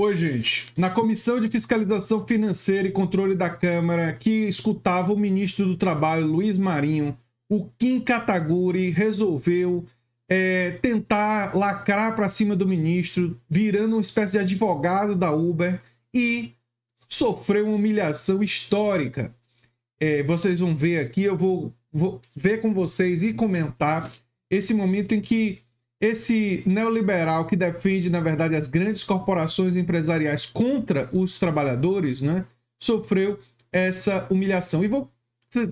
Oi, gente. Na Comissão de Fiscalização Financeira e Controle da Câmara, que escutava o ministro do Trabalho, Luiz Marinho, o Kim Kataguri resolveu é, tentar lacrar para cima do ministro, virando uma espécie de advogado da Uber e sofreu uma humilhação histórica. É, vocês vão ver aqui, eu vou, vou ver com vocês e comentar esse momento em que esse neoliberal que defende, na verdade, as grandes corporações empresariais contra os trabalhadores, né, sofreu essa humilhação. E vou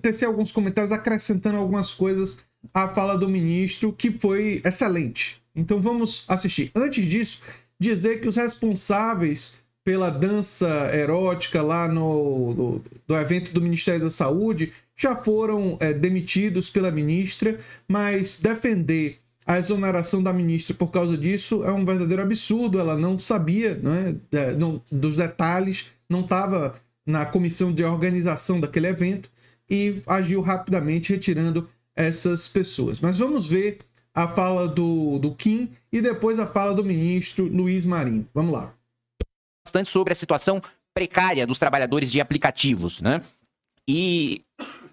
tecer alguns comentários acrescentando algumas coisas à fala do ministro, que foi excelente. Então vamos assistir. Antes disso, dizer que os responsáveis pela dança erótica lá no, no do evento do Ministério da Saúde já foram é, demitidos pela ministra, mas defender a exoneração da ministra por causa disso é um verdadeiro absurdo. Ela não sabia né, dos detalhes, não estava na comissão de organização daquele evento e agiu rapidamente retirando essas pessoas. Mas vamos ver a fala do, do Kim e depois a fala do ministro Luiz Marinho. Vamos lá. Bastante sobre a situação precária dos trabalhadores de aplicativos, né? E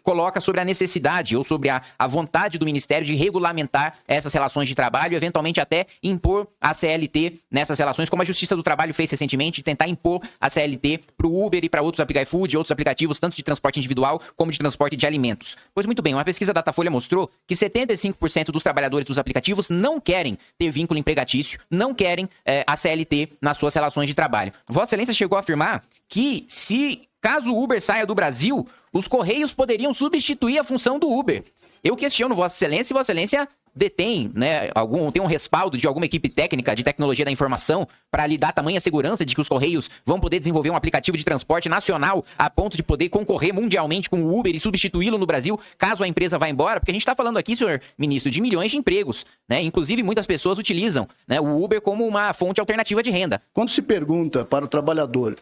coloca sobre a necessidade ou sobre a, a vontade do Ministério de regulamentar essas relações de trabalho, eventualmente até impor a CLT nessas relações, como a Justiça do Trabalho fez recentemente, de tentar impor a CLT para o Uber e para outros aplicativos e outros aplicativos, tanto de transporte individual como de transporte de alimentos. Pois muito bem, uma pesquisa da Datafolha mostrou que 75% dos trabalhadores dos aplicativos não querem ter vínculo empregatício, não querem é, a CLT nas suas relações de trabalho. Vossa Excelência chegou a afirmar que se caso o Uber saia do Brasil, os Correios poderiam substituir a função do Uber. Eu questiono Vossa Excelência e Vossa Excelência detém, né, algum, tem um respaldo de alguma equipe técnica de tecnologia da informação para lhe dar tamanha segurança de que os Correios vão poder desenvolver um aplicativo de transporte nacional a ponto de poder concorrer mundialmente com o Uber e substituí-lo no Brasil caso a empresa vá embora? Porque a gente está falando aqui, senhor ministro, de milhões de empregos, né? Inclusive muitas pessoas utilizam né, o Uber como uma fonte alternativa de renda. Quando se pergunta para o trabalhador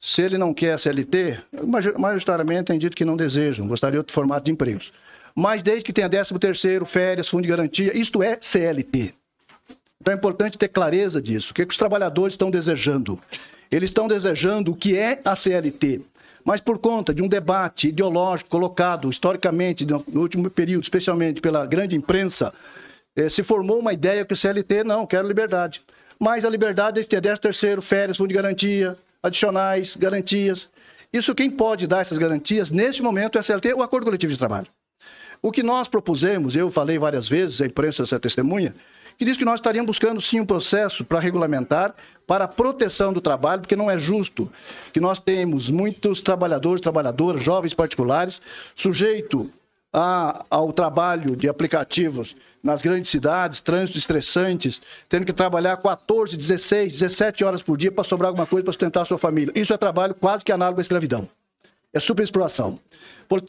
se ele não quer CLT, majoritariamente tem dito que não desejam, gostaria de outro formato de empregos. Mas desde que tenha 13 terceiro, férias, fundo de garantia, isto é CLT. Então é importante ter clareza disso. O que, é que os trabalhadores estão desejando? Eles estão desejando o que é a CLT. Mas por conta de um debate ideológico colocado historicamente, no último período, especialmente pela grande imprensa, eh, se formou uma ideia que o CLT não, quero liberdade. Mas a liberdade é de ter 13 terceiro, férias, fundo de garantia, adicionais, garantias. Isso quem pode dar essas garantias neste momento é a CLT, o Acordo Coletivo de Trabalho. O que nós propusemos, eu falei várias vezes, a imprensa é testemunha, que diz que nós estaríamos buscando sim um processo para regulamentar, para a proteção do trabalho, porque não é justo que nós temos muitos trabalhadores, trabalhadoras, jovens particulares, sujeito a, ao trabalho de aplicativos nas grandes cidades, trânsito estressantes, tendo que trabalhar 14, 16, 17 horas por dia para sobrar alguma coisa para sustentar a sua família. Isso é trabalho quase que análogo à escravidão. É superexploração. Por...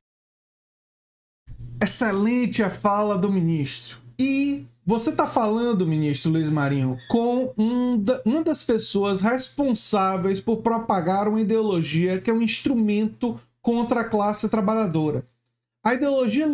Excelente a fala do ministro. E você está falando, ministro Luiz Marinho, com um da, uma das pessoas responsáveis por propagar uma ideologia que é um instrumento contra a classe trabalhadora. A ideologia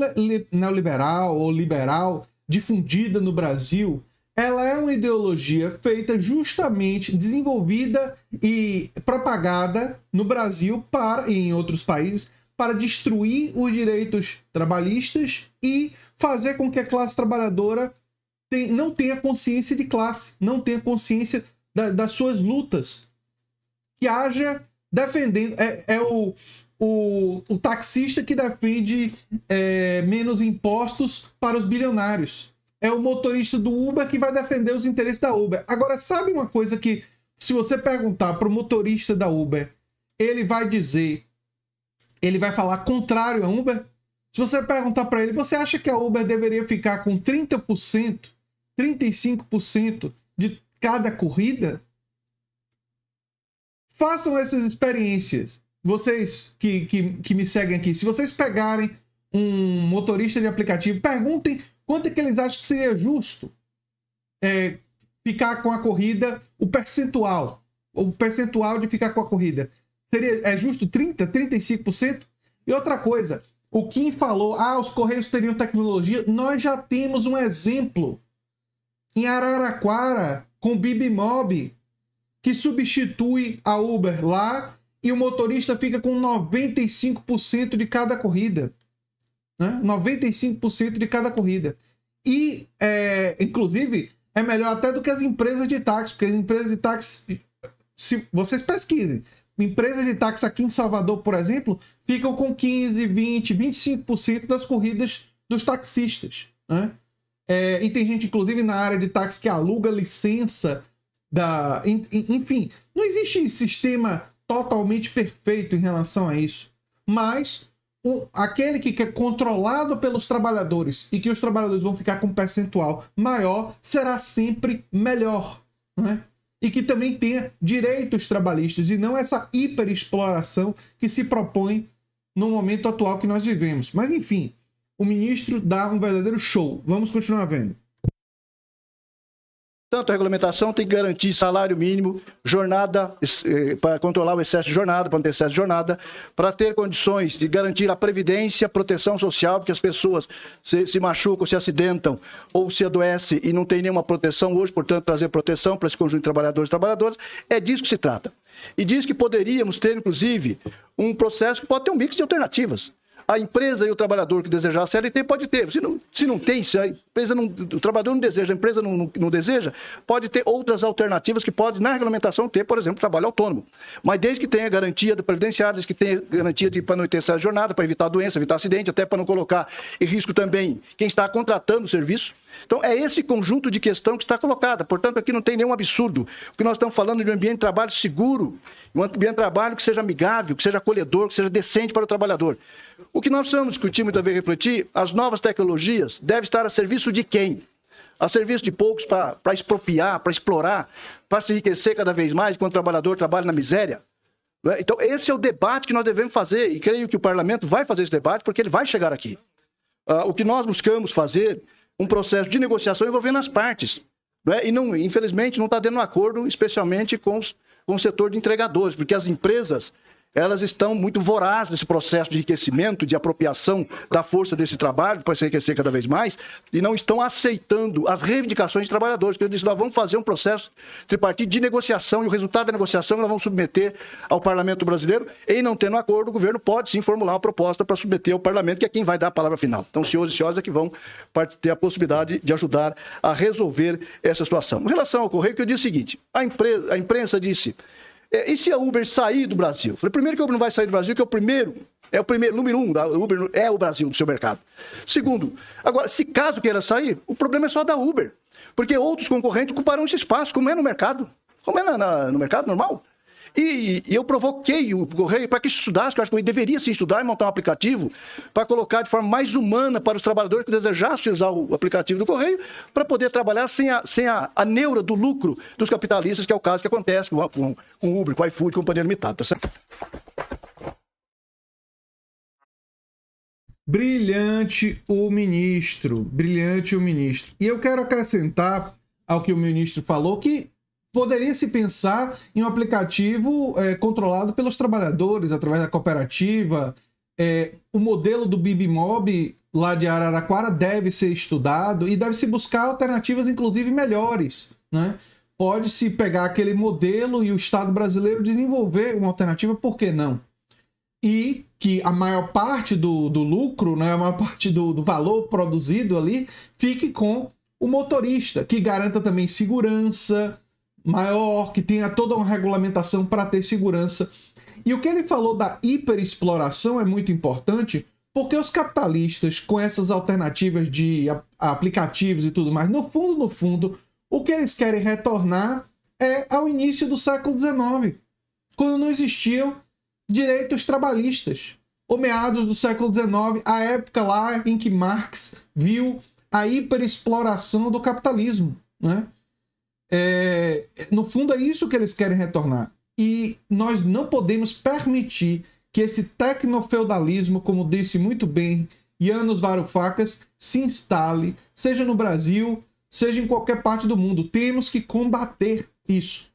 neoliberal ou liberal difundida no Brasil, ela é uma ideologia feita justamente, desenvolvida e propagada no Brasil para, e em outros países para destruir os direitos trabalhistas e fazer com que a classe trabalhadora tem, não tenha consciência de classe, não tenha consciência da, das suas lutas, que haja defendendo é, é o o, o taxista que defende é, menos impostos para os bilionários. É o motorista do Uber que vai defender os interesses da Uber. Agora, sabe uma coisa que, se você perguntar para o motorista da Uber, ele vai dizer, ele vai falar contrário à Uber? Se você perguntar para ele, você acha que a Uber deveria ficar com 30%, 35% de cada corrida? Façam essas experiências vocês que, que, que me seguem aqui, se vocês pegarem um motorista de aplicativo, perguntem quanto é que eles acham que seria justo é, ficar com a corrida, o percentual. O percentual de ficar com a corrida. Seria, é justo 30%, 35%? E outra coisa, o Kim falou, ah, os Correios teriam tecnologia. Nós já temos um exemplo em Araraquara com o Bibimob, que substitui a Uber lá e o motorista fica com 95% de cada corrida. Né? 95% de cada corrida. E, é, inclusive, é melhor até do que as empresas de táxi, porque as empresas de táxi, se vocês pesquisem, empresas de táxi aqui em Salvador, por exemplo, ficam com 15, 20, 25% das corridas dos taxistas. Né? É, e tem gente, inclusive, na área de táxi que aluga licença da. Enfim, não existe sistema totalmente perfeito em relação a isso. Mas o, aquele que é controlado pelos trabalhadores e que os trabalhadores vão ficar com um percentual maior será sempre melhor. Né? E que também tenha direitos trabalhistas e não essa hiperexploração que se propõe no momento atual que nós vivemos. Mas enfim, o ministro dá um verdadeiro show. Vamos continuar vendo. Tanto a regulamentação tem que garantir salário mínimo, jornada, eh, para controlar o excesso de jornada, para não ter excesso de jornada, para ter condições de garantir a previdência, proteção social, porque as pessoas se, se machucam, se acidentam ou se adoecem e não tem nenhuma proteção hoje, portanto, trazer proteção para esse conjunto de trabalhadores e trabalhadoras. É disso que se trata. E diz que poderíamos ter, inclusive, um processo que pode ter um mix de alternativas a empresa e o trabalhador que desejar a CLT pode ter. Se não, se não tem, se a empresa não, o trabalhador não deseja, a empresa não, não, não deseja, pode ter outras alternativas que pode, na regulamentação, ter, por exemplo, trabalho autônomo. Mas desde que tenha garantia do previdenciário, desde que tenha garantia de para não ter a jornada, para evitar doença, evitar acidente, até para não colocar em risco também quem está contratando o serviço. Então, é esse conjunto de questão que está colocada. Portanto, aqui não tem nenhum absurdo. O que nós estamos falando de um ambiente de trabalho seguro, um ambiente de trabalho que seja amigável, que seja acolhedor, que seja decente para o trabalhador. O que nós precisamos discutir, muitas vezes refletir, as novas tecnologias devem estar a serviço de quem? A serviço de poucos para expropriar, para explorar, para se enriquecer cada vez mais, quando o trabalhador trabalha na miséria? É? Então, esse é o debate que nós devemos fazer, e creio que o parlamento vai fazer esse debate, porque ele vai chegar aqui. Uh, o que nós buscamos fazer um processo de negociação envolvendo as partes. Não é? E, não, infelizmente, não está tendo um acordo, especialmente com, os, com o setor de entregadores, porque as empresas elas estão muito vorazes nesse processo de enriquecimento, de apropriação da força desse trabalho para se enriquecer cada vez mais, e não estão aceitando as reivindicações dos trabalhadores. Que eu disse, nós vamos fazer um processo tripartite de negociação, e o resultado da negociação nós vamos submeter ao Parlamento Brasileiro, e não tendo acordo, o governo pode sim formular uma proposta para submeter ao Parlamento, que é quem vai dar a palavra final. Então, senhores e senhoras, é que vão ter a possibilidade de ajudar a resolver essa situação. Em relação ao Correio, que eu disse o seguinte, a, a imprensa disse é, e se a Uber sair do Brasil? Falei, primeiro que a Uber não vai sair do Brasil, que é o primeiro, é o primeiro, número um da Uber, é o Brasil do seu mercado. Segundo, agora, se caso queira sair, o problema é só da Uber, porque outros concorrentes ocuparão esse espaço, como é no mercado, como é na, na, no mercado normal. E, e eu provoquei o Correio para que estudasse, que eu acho que ele deveria se estudar e montar um aplicativo para colocar de forma mais humana para os trabalhadores que desejassem usar o aplicativo do Correio para poder trabalhar sem, a, sem a, a neura do lucro dos capitalistas, que é o caso que acontece com, com, com Uber, com o iFood, com Companhia Limitada, tá certo? Brilhante o ministro, brilhante o ministro. E eu quero acrescentar ao que o ministro falou que poderia se pensar em um aplicativo é, controlado pelos trabalhadores, através da cooperativa. É, o modelo do Bibimob lá de Araraquara deve ser estudado e deve se buscar alternativas, inclusive melhores. Né? Pode-se pegar aquele modelo e o Estado brasileiro desenvolver uma alternativa, por que não? E que a maior parte do, do lucro, né, a maior parte do, do valor produzido ali, fique com o motorista, que garanta também segurança, maior, que tenha toda uma regulamentação para ter segurança. E o que ele falou da hiperexploração é muito importante, porque os capitalistas, com essas alternativas de aplicativos e tudo mais, no fundo, no fundo, o que eles querem retornar é ao início do século XIX, quando não existiam direitos trabalhistas. Ou meados do século XIX, a época lá em que Marx viu a hiperexploração do capitalismo. Né? É, no fundo, é isso que eles querem retornar. E nós não podemos permitir que esse tecnofeudalismo, como disse muito bem Janos Varoufakis, se instale, seja no Brasil, seja em qualquer parte do mundo. Temos que combater isso.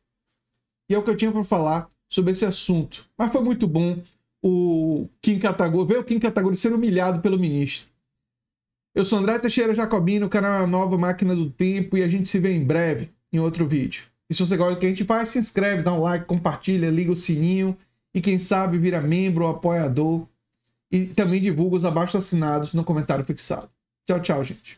E é o que eu tinha para falar sobre esse assunto. Mas foi muito bom o Kim Kataguri, ver o Kim Kataguri ser humilhado pelo ministro. Eu sou André Teixeira Jacobino, o canal é a Nova Máquina do Tempo e a gente se vê em breve em outro vídeo. E se você gosta do que a gente faz, se inscreve, dá um like, compartilha, liga o sininho e quem sabe vira membro ou apoiador. E também divulga os abaixo assinados no comentário fixado. Tchau, tchau, gente.